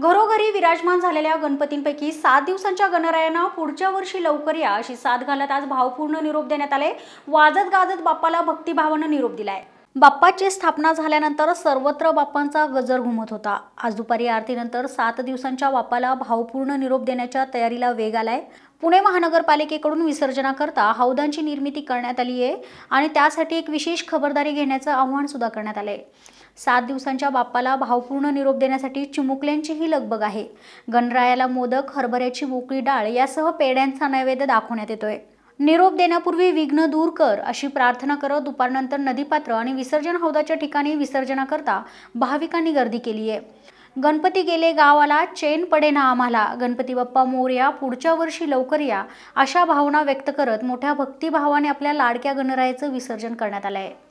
घरोघरी विराजमान झालेल्या गणपतींपैकी सात दिवसांच्या गणरायांना पुढच्या वर्षी लवकर या अशी साथ घालत आज भावपूर्ण निरोप देण्यात आले वाजत गाजत बाप्पाला भक्तिभावानं निरोप दिलाय बाप्पाची स्थापना झाल्यानंतर सर्वत्र बाप्पांचा गजर घुमत होता आज दुपारी आरतीनंतर सात दिवसांच्या बाप्पाला भावपूर्ण निरोप देण्याच्या तयारीला वेग आलाय पुणे महानगरपालिकेकडून विसर्जनाकरता हौदांची निर्मिती करण्यात आली आहे आणि त्यासाठी एक विशेष खबरदारी घेण्याचं आव्हान सुद्धा करण्यात आलं सात दिवसांच्या बाप्पाला भावपूर्ण निरोप देण्यासाठी चिमुकल्यांचीही लगबग आहे गणरायाला मोदक हरभऱ्याची मोकळी डाळ यासह पेड्यांचा नैवेद्य दाखवण्यात येतोय निरोप देण्यापूर्वी विघ्न दूर कर अशी प्रार्थना करत दुपारनंतर नदीपात्र आणि विसर्जन हौदाच्या ठिकाणी विसर्जनाकरता भाविकांनी गर्दी केली आहे गणपती गेले गावाला चेन पडे ना आम्हाला गणपती बाप्पा मोर्या पुढच्या वर्षी लवकर या अशा भावना व्यक्त करत मोठ्या भक्तिभावाने आपल्या लाडक्या गणरायाचं विसर्जन करण्यात आलं आहे